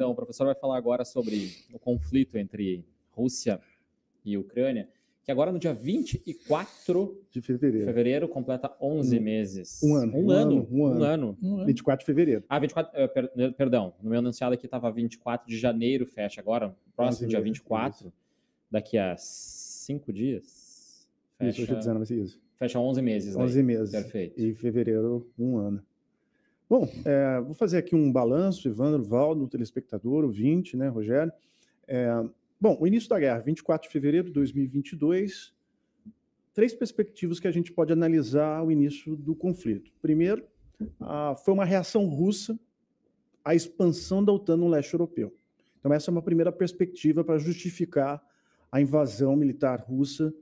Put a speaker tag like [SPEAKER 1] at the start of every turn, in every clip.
[SPEAKER 1] Então, o professor vai falar agora sobre o conflito entre Rússia e Ucrânia, que agora no dia 24 de fevereiro, fevereiro completa 11 um, meses. Um ano. Um, um ano, ano, um ano. Um ano. ano. 24 de fevereiro. Ah, 24, eh, per, eh, perdão, no meu anunciado aqui estava 24 de janeiro, fecha agora, próximo dia 24, daqui a cinco dias. Fecha, isso, hoje é 19, isso. Fecha 11 meses. 11 daí. meses. Perfeito. E fevereiro, um ano. Bom, é, vou fazer aqui um balanço, Evandro, Valdo, telespectador, ouvinte, né, Rogério? É, bom, o início da guerra, 24 de fevereiro de 2022, três perspectivas que a gente pode analisar o início do conflito. Primeiro, a, foi uma reação russa à expansão da OTAN no leste europeu. Então, essa é uma primeira perspectiva para justificar a invasão militar russa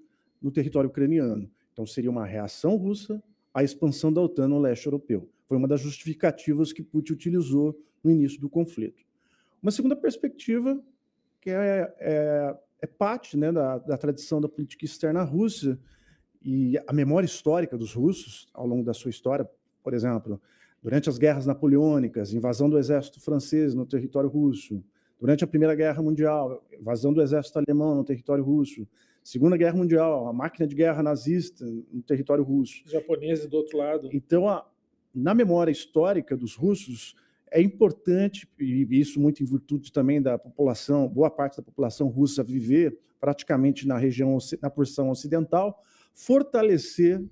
[SPEAKER 1] no território ucraniano. Então, seria uma reação russa à expansão da OTAN no leste europeu. Foi uma das justificativas que Putin utilizou no início do conflito. Uma segunda perspectiva, que é, é, é parte né, da, da tradição da política externa russa e a memória histórica dos russos ao longo da sua história, por exemplo, durante as guerras napoleônicas, invasão do exército francês no território russo, durante a Primeira Guerra Mundial, invasão do exército alemão no território russo, Segunda Guerra Mundial, a máquina de guerra nazista no território russo. Os japoneses do outro lado. Então, a, na memória histórica dos russos, é importante, e isso muito em virtude também da população, boa parte da população russa viver praticamente na região, na porção ocidental, fortalecer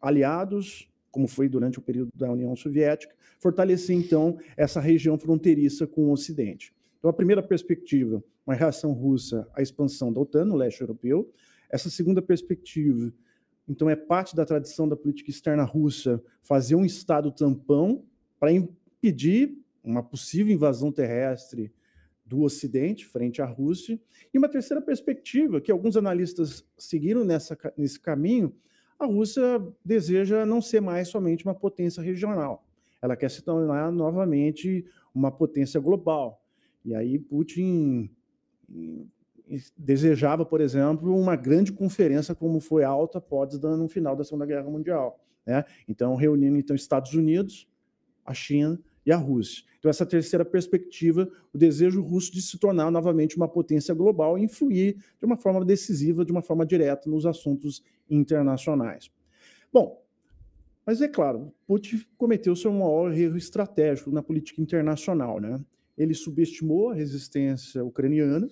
[SPEAKER 1] aliados, como foi durante o período da União Soviética, fortalecer então essa região fronteiriça com o Ocidente. Então, a primeira perspectiva, uma reação russa à expansão da OTAN no leste europeu. Essa segunda perspectiva, então é parte da tradição da política externa russa fazer um Estado tampão para impedir uma possível invasão terrestre do Ocidente frente à Rússia. E uma terceira perspectiva, que alguns analistas seguiram nessa, nesse caminho, a Rússia deseja não ser mais somente uma potência regional. Ela quer se tornar novamente uma potência global. E aí Putin desejava, por exemplo, uma grande conferência como foi a Alta Potsdam no final da Segunda Guerra Mundial. Né? Então, reunindo então Estados Unidos, a China e a Rússia. Então, essa terceira perspectiva, o desejo russo de se tornar novamente uma potência global e influir de uma forma decisiva, de uma forma direta nos assuntos internacionais. Bom, mas é claro, Putin cometeu seu maior erro estratégico na política internacional. Né? Ele subestimou a resistência ucraniana,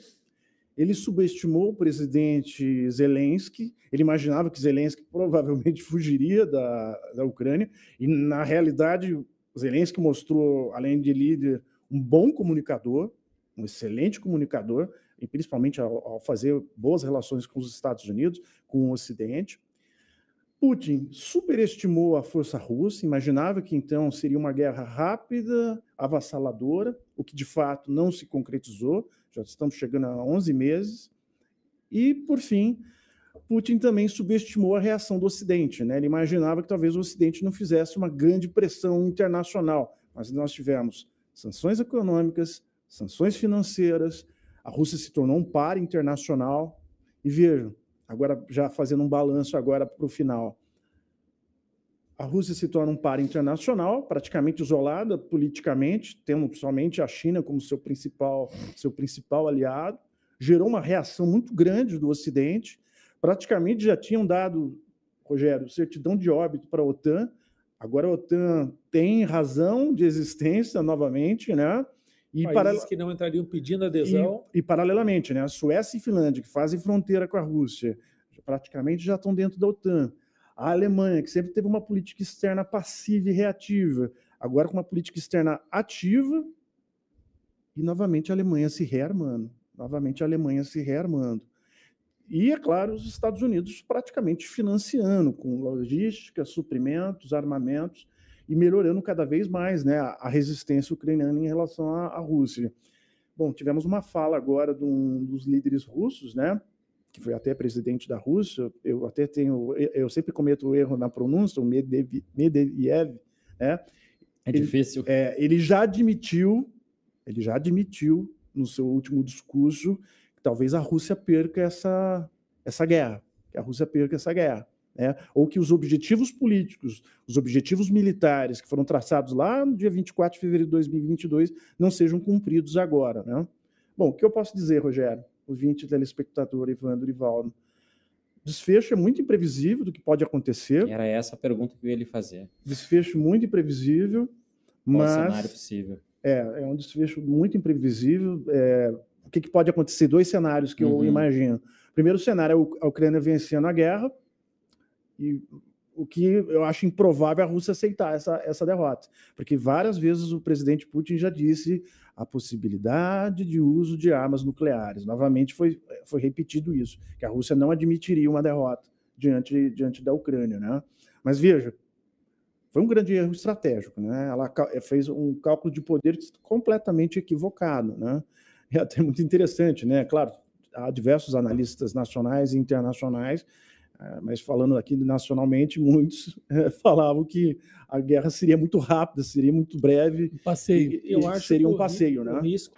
[SPEAKER 1] ele subestimou o presidente Zelensky, ele imaginava que Zelensky provavelmente fugiria da, da Ucrânia, e na realidade, Zelensky mostrou, além de líder, um bom comunicador, um excelente comunicador, e principalmente ao, ao fazer boas relações com os Estados Unidos, com o Ocidente. Putin superestimou a força russa, imaginava que então seria uma guerra rápida, avassaladora, o que de fato não se concretizou, já estamos chegando a 11 meses. E, por fim, Putin também subestimou a reação do Ocidente. Né? Ele imaginava que talvez o Ocidente não fizesse uma grande pressão internacional, mas nós tivemos sanções econômicas, sanções financeiras, a Rússia se tornou um par internacional. E vejam, agora já fazendo um balanço agora para o final a Rússia se torna um par internacional, praticamente isolada politicamente, tendo somente a China como seu principal, seu principal aliado. Gerou uma reação muito grande do Ocidente. Praticamente já tinham dado, Rogério, certidão de óbito para a OTAN. Agora a OTAN tem razão de existência novamente, né? E Países para... que não entrariam pedindo adesão. E, e paralelamente, né? A Suécia e Finlândia, que fazem fronteira com a Rússia, praticamente já estão dentro da OTAN. A Alemanha, que sempre teve uma política externa passiva e reativa, agora com uma política externa ativa, e novamente a Alemanha se rearmando. Novamente a Alemanha se rearmando. E, é claro, os Estados Unidos praticamente financiando, com logística, suprimentos, armamentos, e melhorando cada vez mais né, a resistência ucraniana em relação à, à Rússia. Bom, tivemos uma fala agora de um dos líderes russos, né, que foi até presidente da Rússia, eu até tenho, eu sempre cometo o erro na pronúncia, o Medvedev, né? É difícil. Ele, é, ele já admitiu, ele já admitiu no seu último discurso que talvez a Rússia perca essa, essa guerra, que a Rússia perca essa guerra. Né? ou que os objetivos políticos, os objetivos militares que foram traçados lá no dia 24 de fevereiro de 2022 não sejam cumpridos agora. Né? Bom, o que eu posso dizer, Rogério? ouvinte, telespectador Ivan Durivaldo. Desfecho é muito imprevisível do que pode acontecer. Era essa a pergunta que eu ia lhe fazer. Desfecho muito imprevisível, Qual mas... cenário possível? É, é um desfecho muito imprevisível. É... O que, que, pode acontecer? Dois cenários que uhum. eu imagino. Primeiro cenário é a Ucrânia vencendo a guerra e o que eu acho improvável é a Rússia aceitar essa, essa derrota, porque várias vezes o presidente Putin já disse a possibilidade de uso de armas nucleares. Novamente foi, foi repetido isso, que a Rússia não admitiria uma derrota diante, diante da Ucrânia. Né? Mas veja, foi um grande erro estratégico. Né? Ela eh, fez um cálculo de poder completamente equivocado. Né? É até muito interessante, né? Claro, há diversos analistas nacionais e internacionais é, mas falando aqui nacionalmente, muitos é, falavam que a guerra seria muito rápida, seria muito breve. Um passeio. E, eu e acho seria um passeio, né? Um risco.